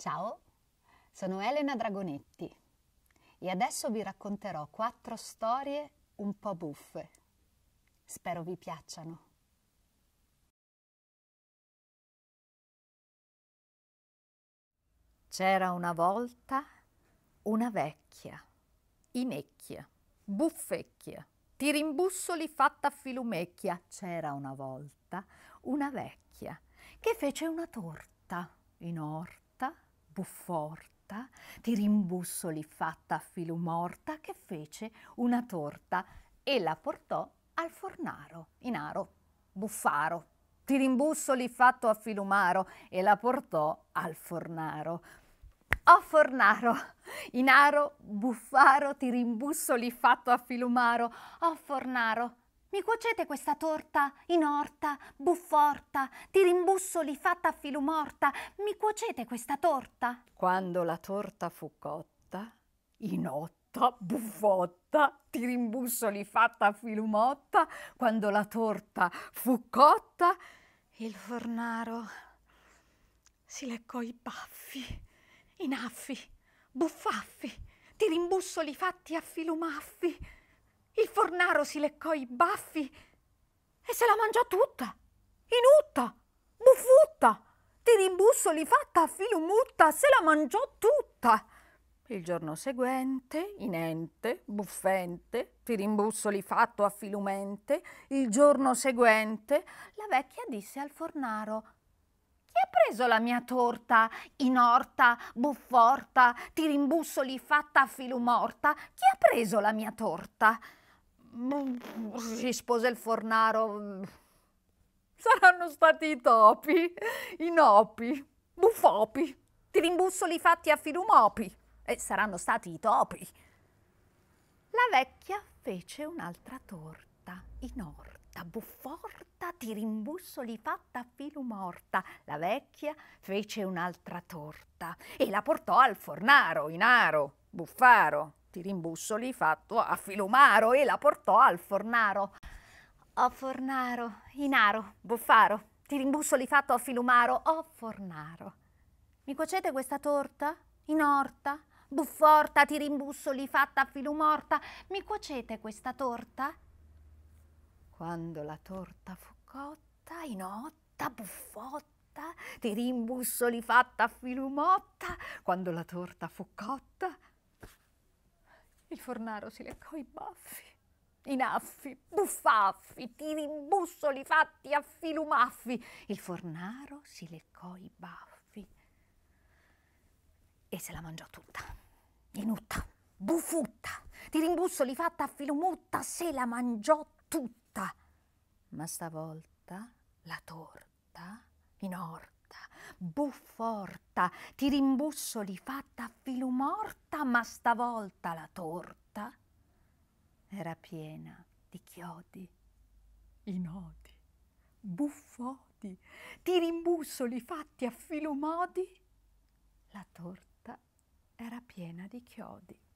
Ciao, sono Elena Dragonetti e adesso vi racconterò quattro storie un po' buffe. Spero vi piacciano. C'era una volta una vecchia, inecchia, buffecchia, tirimbussoli fatta a filumecchia. C'era una volta una vecchia che fece una torta in orto bufforta, ti rimbussoli fatta a filo morta, che fece una torta e la portò al fornaro, in aro, buffaro. rimbussoli fatto a filumaro e la portò al fornaro. Oh fornaro, in aro, buffaro, rimbussoli fatto a filumaro. Oh fornaro, mi cuocete questa torta in orta, bufforta, tirimbussoli fatta a filo morta? Mi cuocete questa torta? Quando la torta fu cotta, in otta, buffotta, tirimbussoli fatta a filumotta, quando la torta fu cotta, il fornaro si leccò i baffi, i naffi, buffaffi, tirimbussoli fatti a filumaffi. Fornaro si leccò i baffi e se la mangiò tutta, inutta, buffutta, tirimbussoli fatta a filo mutta, se la mangiò tutta. Il giorno seguente, inente, buffente, tirimbussoli fatto a filumente, il giorno seguente, la vecchia disse al fornaro «Chi ha preso la mia torta, inorta, bufforta, tirimbussoli fatta a filumorta? Chi ha preso la mia torta?» rispose il fornaro. Saranno stati i topi, i nopi, buffopi, tirimbussoli fatti a filumopi. E saranno stati i topi. La vecchia fece un'altra torta, inorta, bufforta, tirimbussoli fatta a filumorta. La vecchia fece un'altra torta e la portò al fornaro, inaro, buffaro ti rimbussoli fatto a Filumaro e la portò al fornaro. Oh fornaro, inaro, buffaro, ti rimbussoli fatto a Filumaro, oh fornaro. Mi cuocete questa torta? In orta? Bufforta, rimbussoli fatta a filumorta, mi cuocete questa torta? Quando la torta fu cotta, in otta, buffotta, rimbussoli fatta a filumotta, quando la torta fu cotta, il fornaro si leccò i baffi. I naffi, buffaffi, tirimbussoli fatti a filumaffi. Il fornaro si leccò i baffi e se la mangiò tutta. Inutta, bufutta, tirimbussoli fatta a filumutta, se la mangiò tutta. Ma stavolta la torta in orto bufforta, rimbussoli fatta a filo morta, ma stavolta la torta era piena di chiodi, i nodi, buffodi, rimbussoli fatti a filo modi, la torta era piena di chiodi.